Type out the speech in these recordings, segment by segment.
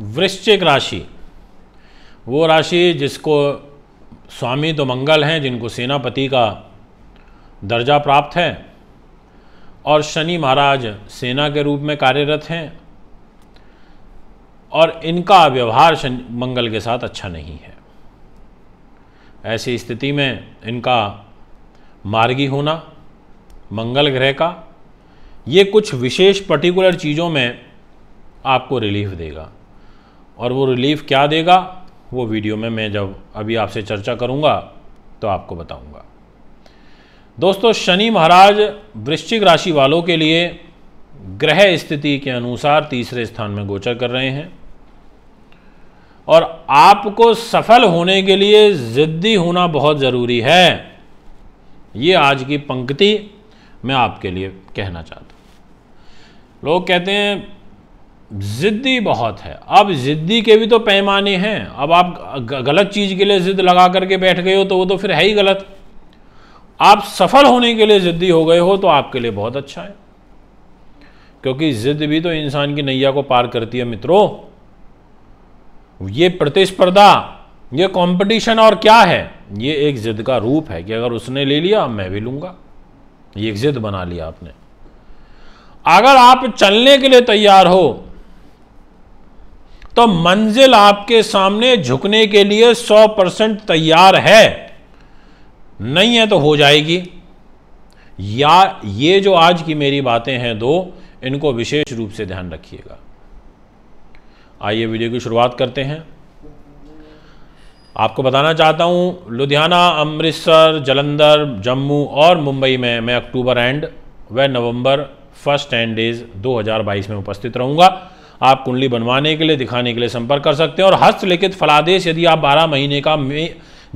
वृश्चिक राशि वो राशि जिसको स्वामी तो मंगल हैं जिनको सेनापति का दर्जा प्राप्त है और शनि महाराज सेना के रूप में कार्यरत हैं और इनका व्यवहार मंगल के साथ अच्छा नहीं है ऐसी स्थिति में इनका मार्गी होना मंगल ग्रह का ये कुछ विशेष पर्टिकुलर चीज़ों में आपको रिलीफ देगा और वो रिलीफ क्या देगा वो वीडियो में मैं जब अभी आपसे चर्चा करूंगा तो आपको बताऊंगा दोस्तों शनि महाराज वृश्चिक राशि वालों के लिए ग्रह स्थिति के अनुसार तीसरे स्थान में गोचर कर रहे हैं और आपको सफल होने के लिए ज़िद्दी होना बहुत ज़रूरी है ये आज की पंक्ति मैं आपके लिए कहना चाहता हूँ लोग कहते हैं ज़िद्दी बहुत है अब ज़िद्दी के भी तो पैमाने हैं अब आप गलत चीज़ के लिए ज़िद लगा करके बैठ गए हो तो वो तो फिर है ही गलत आप सफल होने के लिए ज़िद्दी हो गए हो तो आपके लिए बहुत अच्छा है क्योंकि ज़िद भी तो इंसान की नैया को पार करती है मित्रों ये प्रतिस्पर्धा ये कंपटीशन और क्या है ये एक ज़िद का रूप है कि अगर उसने ले लिया मैं भी लूंगा ये एक ज़िद बना लिया आपने अगर आप चलने के लिए तैयार हो तो मंजिल आपके सामने झुकने के लिए 100 परसेंट तैयार है नहीं है तो हो जाएगी या ये जो आज की मेरी बातें हैं दो इनको विशेष रूप से ध्यान रखिएगा आइए वीडियो की शुरुआत करते हैं आपको बताना चाहता हूं लुधियाना अमृतसर जलंधर जम्मू और मुंबई में मैं अक्टूबर एंड व नवंबर फर्स्ट एंड डेज 2022 में उपस्थित रहूंगा आप कुंडली बनवाने के लिए दिखाने के लिए संपर्क कर सकते हैं और हस्तलिखित फलादेश यदि आप 12 महीने का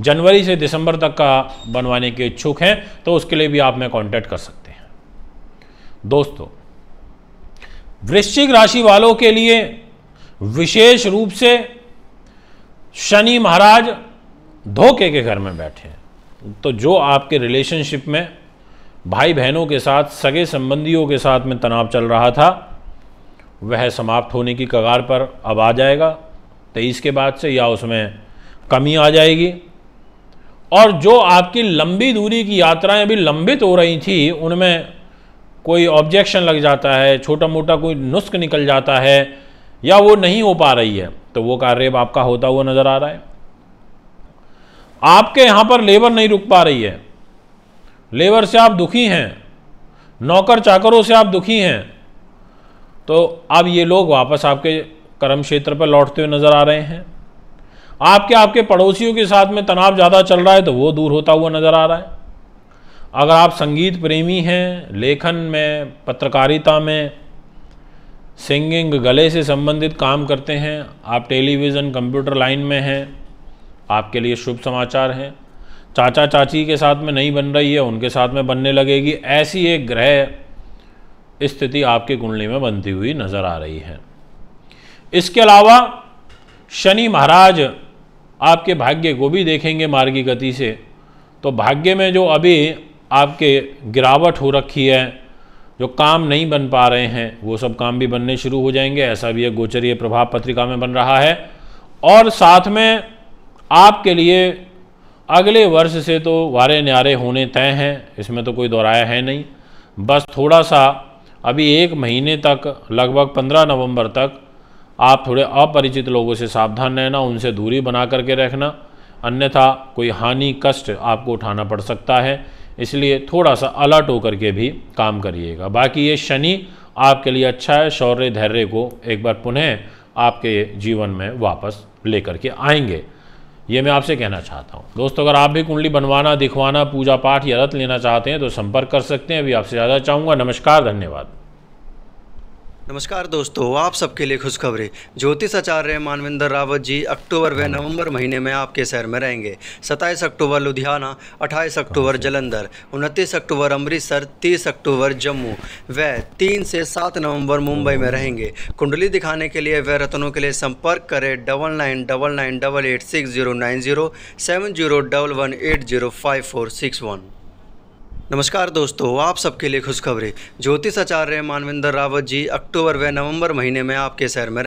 जनवरी से दिसंबर तक का बनवाने के इच्छुक हैं तो उसके लिए भी आप में कॉन्टैक्ट कर सकते हैं दोस्तों वृश्चिक राशि वालों के लिए विशेष रूप से शनि महाराज धोखे के घर में बैठे हैं तो जो आपके रिलेशनशिप में भाई बहनों के साथ सगे संबंधियों के साथ में तनाव चल रहा था वह समाप्त होने की कगार पर अब आ जाएगा तेईस तो के बाद से या उसमें कमी आ जाएगी और जो आपकी लंबी दूरी की यात्राएं भी लंबित हो रही थी उनमें कोई ऑब्जेक्शन लग जाता है छोटा मोटा कोई नुस्ख निकल जाता है या वो नहीं हो पा रही है तो वो कार्य आपका होता हुआ नज़र आ रहा है आपके यहाँ पर लेबर नहीं रुक पा रही है लेबर से आप दुखी हैं नौकर चाकरों से आप दुखी हैं तो अब ये लोग वापस आपके कर्म क्षेत्र पर लौटते हुए नज़र आ रहे हैं आपके आपके पड़ोसियों के साथ में तनाव ज़्यादा चल रहा है तो वो दूर होता हुआ नज़र आ रहा है अगर आप संगीत प्रेमी हैं लेखन में पत्रकारिता में सिंगिंग गले से संबंधित काम करते हैं आप टेलीविज़न कंप्यूटर लाइन में हैं आपके लिए शुभ समाचार हैं चाचा चाची के साथ में नहीं बन रही है उनके साथ में बनने लगेगी ऐसी एक ग्रह स्थिति आपके कुंडली में बनती हुई नजर आ रही है इसके अलावा शनि महाराज आपके भाग्य को भी देखेंगे मार्गी गति से तो भाग्य में जो अभी आपके गिरावट हो रखी है जो काम नहीं बन पा रहे हैं वो सब काम भी बनने शुरू हो जाएंगे ऐसा भी एक गोचरीय प्रभाव पत्रिका में बन रहा है और साथ में आपके लिए अगले वर्ष से तो वारे न्यारे होने तय हैं इसमें तो कोई दोहराया है नहीं बस थोड़ा सा अभी एक महीने तक लगभग पंद्रह नवंबर तक आप थोड़े अपरिचित लोगों से सावधान रहना उनसे दूरी बना करके रखना अन्यथा कोई हानि कष्ट आपको उठाना पड़ सकता है इसलिए थोड़ा सा अलर्ट होकर के भी काम करिएगा बाकी ये शनि आपके लिए अच्छा है शौर्य धैर्य को एक बार पुनः आपके जीवन में वापस लेकर के आएंगे ये मैं आपसे कहना चाहता हूँ दोस्तों अगर आप भी कुंडली बनवाना दिखवाना पूजा पाठ या रथ लेना चाहते हैं तो संपर्क कर सकते हैं अभी आपसे ज़्यादा चाहूँगा नमस्कार धन्यवाद नमस्कार दोस्तों आप सबके लिए खुशखबरी ज्योतिष आचार्य मानविंदर रावत जी अक्टूबर व नवंबर महीने में आपके शहर में रहेंगे 27 अक्टूबर लुधियाना 28 अक्टूबर जलंधर 29 अक्टूबर अमृतसर 30 अक्टूबर जम्मू व 3 से 7 नवंबर मुंबई में रहेंगे कुंडली दिखाने के लिए व रत्नों के लिए संपर्क करें double nine double nine double eight six zero nine zero seven zero double one eight zero five four six one नमस्कार दोस्तों आप सबके लिए खुशखबरी ज्योतिष आचार्य मानविंदर रावत जी अक्टूबर व नवंबर महीने में आपके शहर में